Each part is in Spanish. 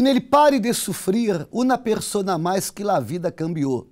en él pare de sufrir una persona más que la vida cambió.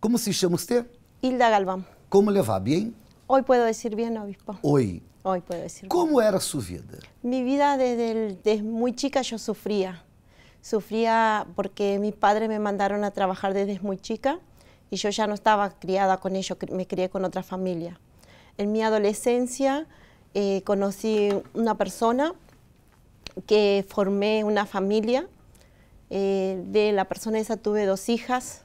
¿Cómo se llama usted? Hilda Galván. ¿Cómo le va? Bien? Hoy puedo decir bien, obispo. Hoy. Hoy puedo decir. ¿Cómo era su vida? Mi vida desde, muy chica yo sufría. Sufría porque mi padres me mandaron a trabajar desde muy chica y yo ya no estaba criada con ellos, me crié con otra familia. En mi adolescencia eh, conocí una persona que formé una familia eh, de la persona esa tuve dos hijas,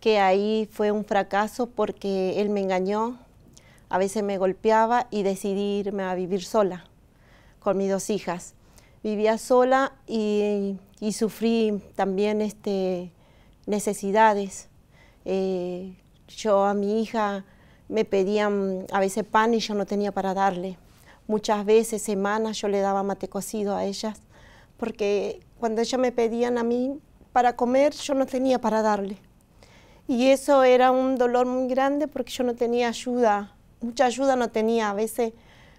que ahí fue un fracaso porque él me engañó, a veces me golpeaba y decidí irme a vivir sola con mis dos hijas. Vivía sola y, sufrí también este, necesidades. Eh, yo a mi hija me pedían a veces pan y yo no tenía para darle. Muchas veces, semanas, yo le daba mate cocido a ellas porque cuando ellas me pedían a mí para comer, yo no tenía para darle. Y eso era un dolor muy grande porque yo no tenía ayuda, mucha ayuda no tenía. A veces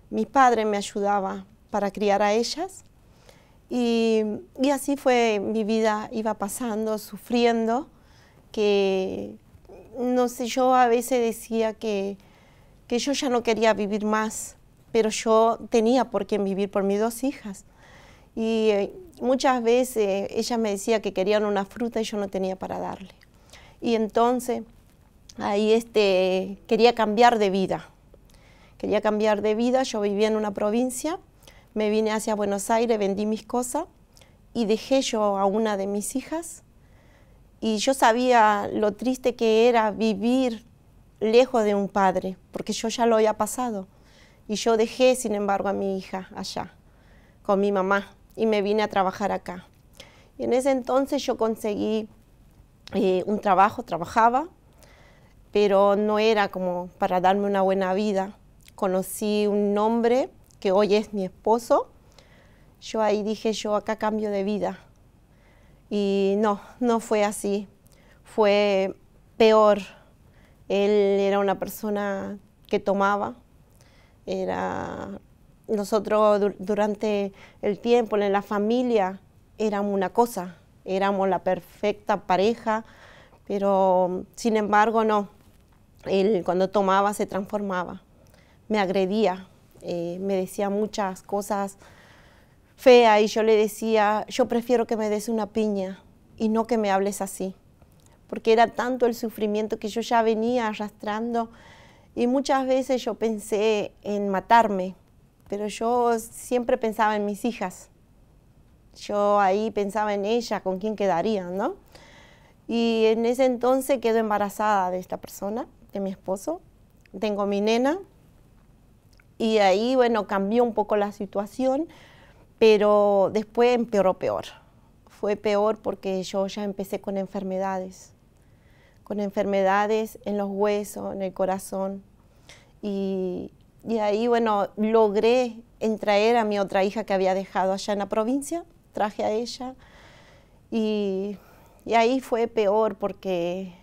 mi padre me ayudaba para criar a ellas. Y, así fue mi vida, iba pasando, sufriendo, que no sé, yo a veces decía que, yo ya no quería vivir más, pero yo tenía por qué vivir por mis dos hijas. Y eh, muchas veces ella me decía que querían una fruta y yo no tenía para darle. Y entonces ahí este, quería cambiar de vida. Quería cambiar de vida, yo vivía en una provincia, me vine hacia Buenos Aires, vendí mis cosas y dejé yo a una de mis hijas. Y yo sabía lo triste que era vivir lejos de un padre, porque yo ya lo había pasado. Y yo dejé, sin embargo, a mi hija allá, con mi mamá y me vine a trabajar acá. Y en ese entonces yo conseguí eh, un trabajo, trabajaba, pero no era como para darme una buena vida. Conocí un hombre que hoy es mi esposo. Yo ahí dije, yo acá cambio de vida. Y no, no fue así. Fue peor. Él era una persona que tomaba, era nosotros durante el tiempo en la familia éramos una cosa, éramos la perfecta pareja, pero sin embargo no. Él cuando tomaba se transformaba, me agredía, eh, me decía muchas cosas feas y yo le decía, yo prefiero que me des una piña y no que me hables así, porque era tanto el sufrimiento que yo ya venía arrastrando y muchas veces yo pensé en matarme pero yo siempre pensaba en mis hijas. Yo ahí pensaba en ella, con quién quedaría, ¿no? Y en ese entonces quedo embarazada de esta persona, de mi esposo. Tengo mi nena. Y ahí, bueno, cambió un poco la situación, pero después empeoró peor. Fue peor porque yo ya empecé con enfermedades, con enfermedades en los huesos, en el corazón. Y, y ahí, bueno, logré traer a mi otra hija que había dejado allá en la provincia, traje a ella. Y, ahí fue peor porque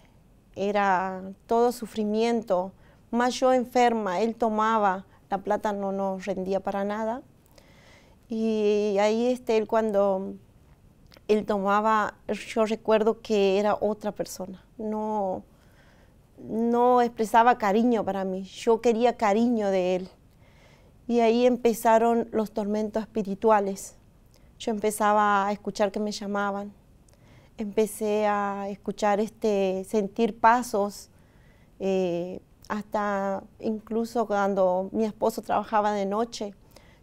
era todo sufrimiento, más yo enferma, él tomaba, la plata no nos rendía para nada. Y ahí este, él cuando él tomaba, yo recuerdo que era otra persona, no, no expresaba cariño para mí, yo quería cariño de él. Y ahí empezaron los tormentos espirituales. Yo empezaba a escuchar que me llamaban, empecé a escuchar, este, sentir pasos, eh, hasta incluso cuando mi esposo trabajaba de noche,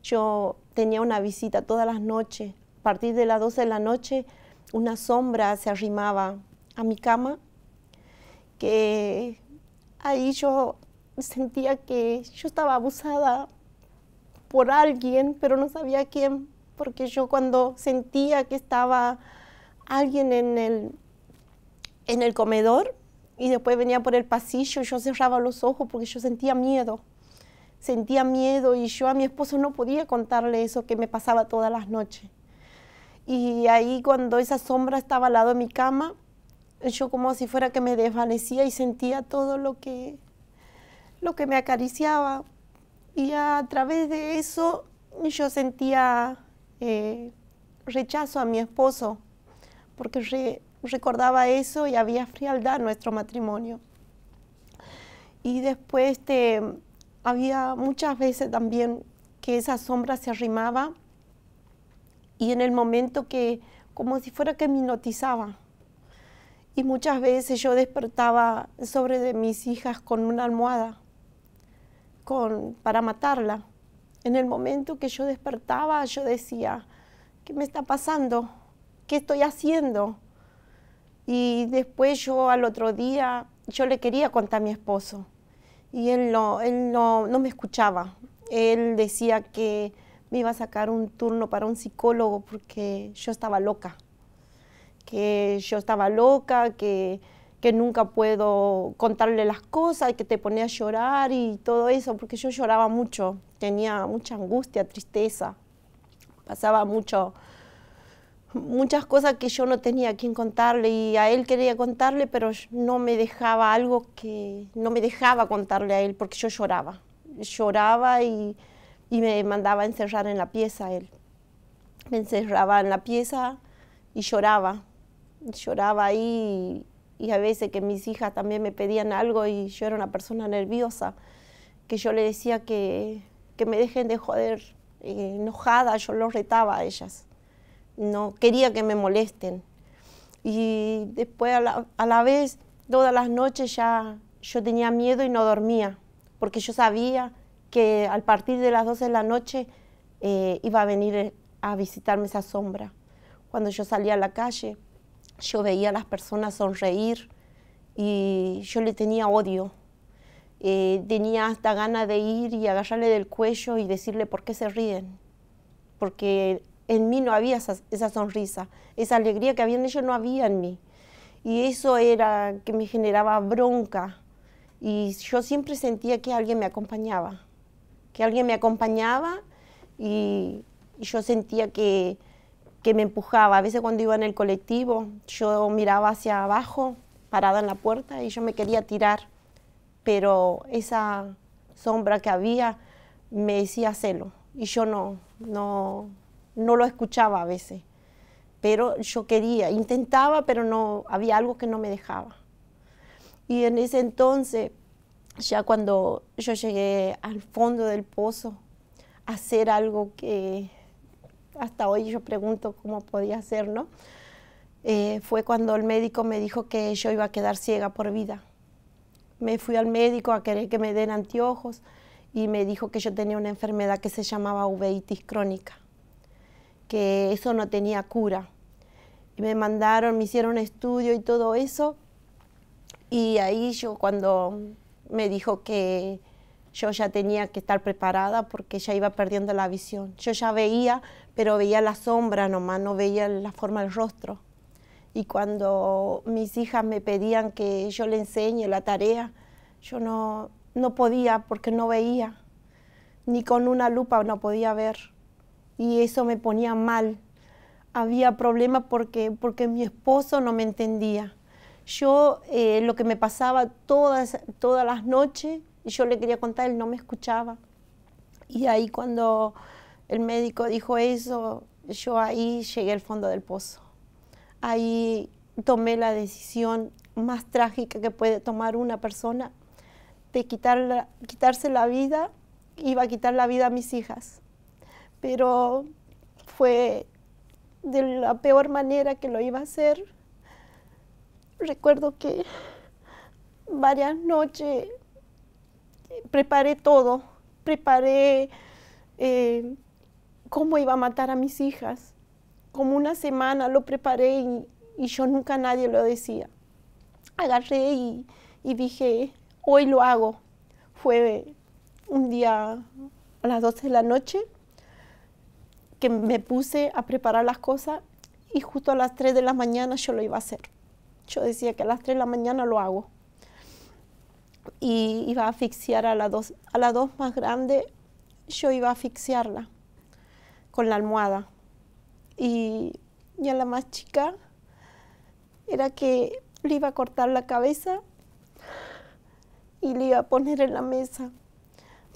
yo tenía una visita todas las noches. A partir de las 12 de la noche, una sombra se arrimaba a mi cama que ahí yo sentía que yo estaba abusada por alguien, pero no sabía quién, porque yo cuando sentía que estaba alguien en el, en el comedor y después venía por el pasillo, yo cerraba los ojos porque yo sentía miedo, sentía miedo y yo a mi esposo no podía contarle eso que me pasaba todas las noches. Y ahí cuando esa sombra estaba al lado de mi cama, yo como si fuera que me desvanecía y sentía todo lo que, lo que me acariciaba. Y a través de eso yo sentía eh, rechazo a mi esposo, porque recordaba eso y había frialdad en nuestro matrimonio. Y después este, había muchas veces también que esa sombra se arrimaba y en el momento que, como si fuera que me hipnotizaba y muchas veces yo despertaba sobre de mis hijas con una almohada con, para matarla. En el momento que yo despertaba, yo decía, ¿qué me está pasando? ¿Qué estoy haciendo? Y después yo al otro día, yo le quería contar a mi esposo y él, no, él no me escuchaba. Él decía que me iba a sacar un turno para un psicólogo porque yo estaba loca que yo estaba loca, que, nunca puedo contarle las cosas, que te ponía a llorar y todo eso, porque yo lloraba mucho, tenía mucha angustia, tristeza, pasaba mucho, muchas cosas que yo no tenía a quien contarle y a él quería contarle, pero no me dejaba algo que no me dejaba contarle a él porque yo lloraba. Lloraba y, y me mandaba a encerrar en la pieza a él. Me encerraba en la pieza y lloraba lloraba ahí y a veces que mis hijas también me pedían algo y yo era una persona nerviosa, que yo le decía que, me dejen de joder, eh, enojada, yo los retaba a ellas. No quería que me molesten. Y después a la, vez, todas las noches ya yo tenía miedo y no dormía, porque yo sabía que al partir de las 12 de la noche eh, iba a venir eh, a visitarme esa sombra. Cuando yo salía a la calle, yo veía a las personas sonreír y yo le tenía odio. Eh, tenía hasta ganas de ir y agarrarle del cuello y decirle por qué se ríen. Porque en mí no había esa, sonrisa, esa alegría que había en ellos no había en mí. Y eso era que me generaba bronca. Y yo siempre sentía que alguien me acompañaba, que alguien me acompañaba y yo sentía que, que me empujaba. A veces cuando iba en el colectivo, yo miraba hacia abajo, parada en la puerta, y yo me quería tirar, pero esa sombra que había me decía celo, y yo no, no, no lo escuchaba a veces. Pero yo quería, intentaba, pero no había algo que no me dejaba. Y en ese entonces, ya cuando yo llegué al fondo del pozo, hacer algo que hasta hoy yo pregunto cómo podía ser, ¿no? Eh, fue cuando el médico me dijo que yo iba a quedar ciega por vida. Me fui al médico a querer que me den anteojos y me dijo que yo tenía una enfermedad que se llamaba uveitis crónica, que eso no tenía cura. Y me mandaron, me hicieron estudio y todo eso. Y ahí yo cuando me dijo que yo ya tenía que estar preparada porque ya iba perdiendo la visión. Yo ya veía, pero veía la sombra nomás, no veía la forma del rostro. Y cuando mis hijas me pedían que yo le enseñe la tarea, yo no, no podía porque no veía. Ni con una lupa no podía ver. Y eso me ponía mal. Había problemas porque, porque mi esposo no me entendía. Yo eh, lo que me pasaba todas, todas las noches yo le quería contar, él no me escuchaba. Y ahí cuando el médico dijo eso, yo ahí llegué al fondo del pozo. Ahí tomé la decisión más trágica que puede tomar una persona, de quitar quitarse la vida, iba a quitar la vida a mis hijas. Pero fue de la peor manera que lo iba a hacer. Recuerdo que varias noches preparé todo, preparé eh, cómo iba a matar a mis hijas. Como una semana lo preparé y, yo nunca nadie lo decía. Agarré y, y, dije, hoy lo hago. Fue un día a las 12 de la noche que me puse a preparar las cosas y justo a las 3 de la mañana yo lo iba a hacer. Yo decía que a las 3 de la mañana lo hago y iba a asfixiar a la dos, a dos más grande, yo iba a asfixiarla con la almohada. Y, y a la más chica era que le iba a cortar la cabeza y le iba a poner en la mesa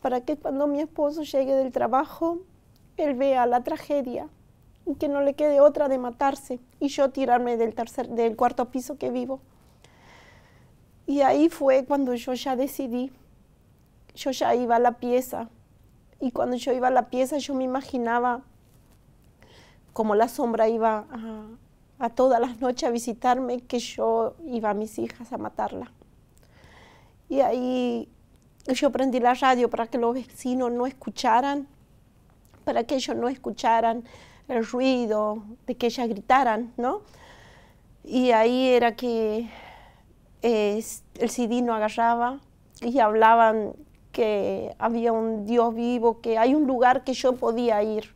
para que cuando mi esposo llegue del trabajo, él vea la tragedia y que no le quede otra de matarse y yo tirarme del, tercer, del cuarto piso que vivo. Y ahí fue cuando yo ya decidí, yo ya iba a la pieza. Y cuando yo iba a la pieza yo me imaginaba como la sombra iba a, todas las noches a visitarme, que yo iba a mis hijas a matarla. Y ahí yo prendí la radio para que los vecinos no escucharan, para que ellos no escucharan el ruido, de que ellas gritaran, ¿no? Y ahí era que el CD no agarraba y hablaban que había un Dios vivo, que hay un lugar que yo podía ir.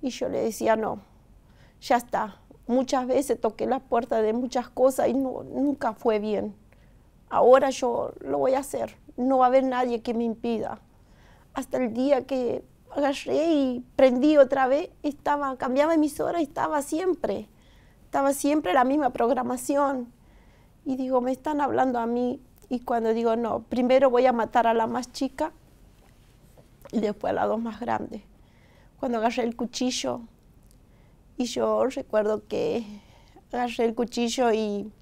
Y yo le decía, no, ya está. Muchas veces toqué las puertas de muchas cosas y nunca fue bien. Ahora yo lo voy a hacer. No va a haber nadie que me impida. Hasta el día que agarré y prendí otra vez, estaba, cambiaba emisora y estaba siempre. Estaba siempre la misma programación y digo, me están hablando a mí. Y cuando digo, no, primero voy a matar a la más chica y después a la dos más grandes Cuando agarré el cuchillo, y yo recuerdo que agarré el cuchillo y,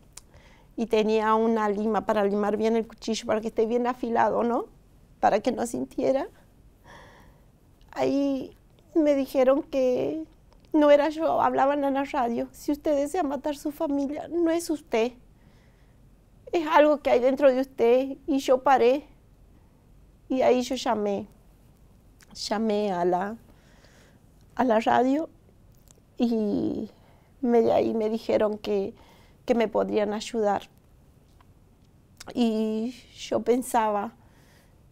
y tenía una lima para limar bien el cuchillo, para que esté bien afilado, ¿no? Para que no sintiera. Ahí me dijeron que no era yo, hablaban en la radio. Si usted desea matar su familia, no es usted es algo que hay dentro de usted. Y yo paré. Y ahí yo llamé. Llamé a la, a la radio y me, de ahí me dijeron que, que me podrían ayudar. Y yo pensaba,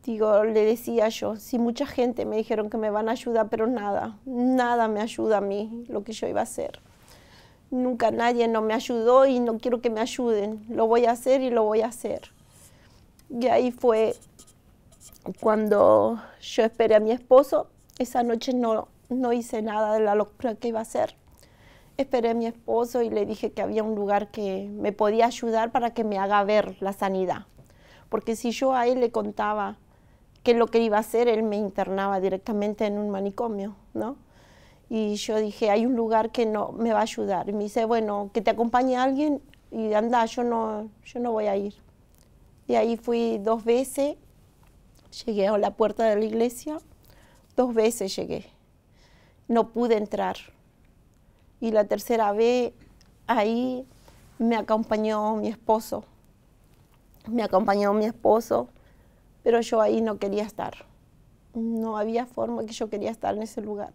digo, le decía yo, si mucha gente me dijeron que me van a ayudar, pero nada, nada me ayuda a mí lo que yo iba a hacer nunca nadie no me ayudó y no quiero que me ayuden, lo voy a hacer y lo voy a hacer. Y ahí fue cuando yo esperé a mi esposo, esa noche no, no hice nada de la locura que iba a hacer. Esperé a mi esposo y le dije que había un lugar que me podía ayudar para que me haga ver la sanidad. Porque si yo a él le contaba que lo que iba a hacer, él me internaba directamente en un manicomio, ¿no? Y yo dije, hay un lugar que no me va a ayudar. Y me dice, bueno, que te acompañe alguien y anda, yo no, yo no voy a ir. Y ahí fui dos veces, llegué a la puerta de la iglesia, dos veces llegué. No pude entrar. Y la tercera vez, ahí me acompañó mi esposo. Me acompañó mi esposo, pero yo ahí no quería estar. No había forma que yo quería estar en ese lugar.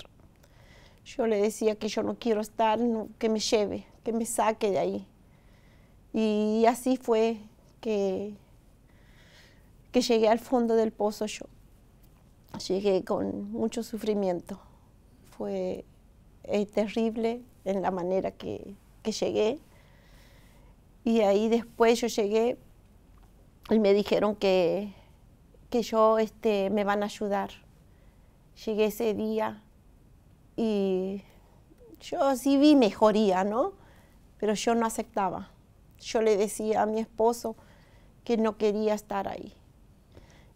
Yo le decía que yo no quiero estar, que me lleve, que me saque de ahí. Y así fue que, que llegué al fondo del pozo yo. Llegué con mucho sufrimiento. Fue terrible en la manera que, que llegué. Y ahí después yo llegué y me dijeron que, que yo este, me van a ayudar. Llegué ese día y yo sí vi mejoría, ¿no? Pero yo no aceptaba. Yo le decía a mi esposo que no quería estar ahí.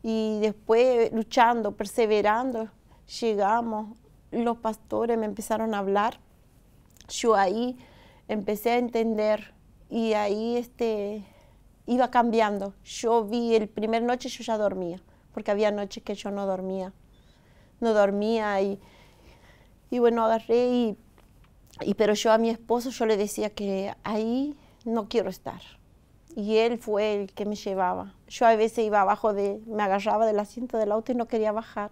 Y después, luchando, perseverando, llegamos. Los pastores me empezaron a hablar. Yo ahí empecé a entender y ahí este, iba cambiando. Yo vi, el primer noche yo ya dormía, porque había noches que yo no dormía. No dormía y y bueno, agarré y, pero yo a mi esposo yo le decía que ahí no quiero estar. Y él fue el que me llevaba. Yo a veces iba abajo de, me agarraba del asiento del auto y no quería bajar.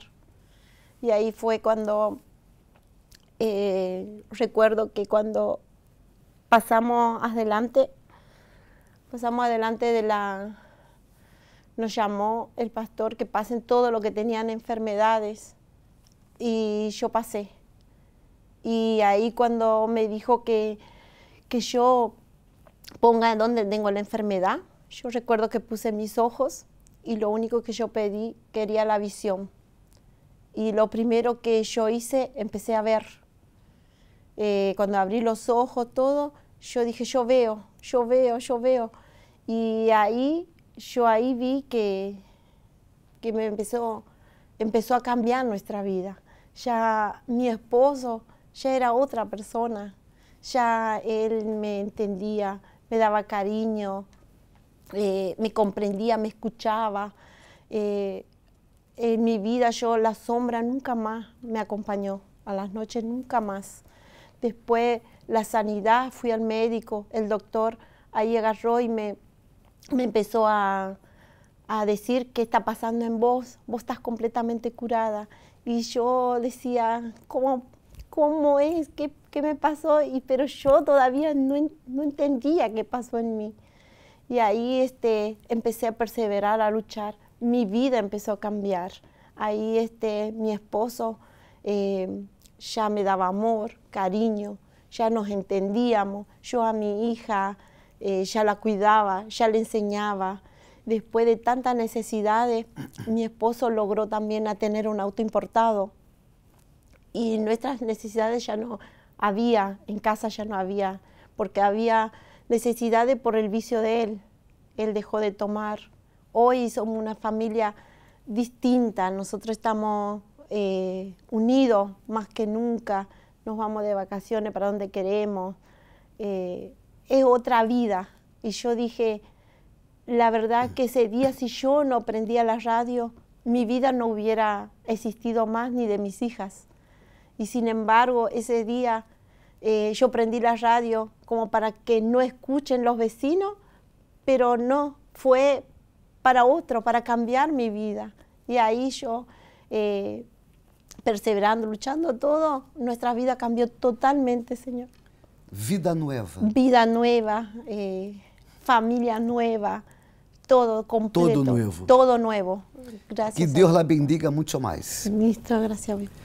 Y ahí fue cuando, eh, recuerdo que cuando pasamos adelante, pasamos adelante de la, nos llamó el pastor que pasen todo lo que tenían enfermedades y yo pasé. Y ahí cuando me dijo que, que yo ponga donde tengo la enfermedad, yo recuerdo que puse mis ojos y lo único que yo pedí quería la visión. Y lo primero que yo hice, empecé a ver. Eh, cuando abrí los ojos, todo, yo dije, yo veo, yo veo, yo veo. Y ahí, yo ahí vi que, que me empezó, empezó a cambiar nuestra vida. Ya mi esposo ya era otra persona. Ya él me entendía, me daba cariño, eh, me comprendía, me escuchaba. Eh, en mi vida yo la sombra nunca más me acompañó, a las noches nunca más. Después la sanidad, fui al médico, el doctor ahí agarró y me, me empezó a, a decir qué está pasando en vos, vos estás completamente curada. Y yo decía, ¿cómo cómo es, qué, me pasó, y, pero yo todavía no, entendía qué pasó en mí. Y ahí este, empecé a perseverar, a luchar. Mi vida empezó a cambiar. Ahí este, mi esposo eh, ya me daba amor, cariño, ya nos entendíamos. Yo a mi hija eh, ya la cuidaba, ya le enseñaba después de tantas necesidades, mi esposo logró también a tener un auto importado y nuestras necesidades ya no había, en casa ya no había, porque había necesidades por el vicio de él. Él dejó de tomar. Hoy somos una familia distinta, nosotros estamos eh, unidos más que nunca, nos vamos de vacaciones para donde queremos, eh, es otra vida. Y yo dije, la verdad que ese día si yo no prendía la radio, mi vida no hubiera existido más ni de mis hijas. Y sin embargo, ese día eh, yo prendí la radio como para que no escuchen los vecinos, pero no, fue para otro, para cambiar mi vida. Y ahí yo, eh, perseverando, luchando todo, nuestra vida cambió totalmente, Señor. Vida nueva. Vida nueva, eh, familia nueva, todo completo. Todo nuevo. Todo nuevo. Gracias. Que Dios la bendiga mucho más. Ministro, gracias a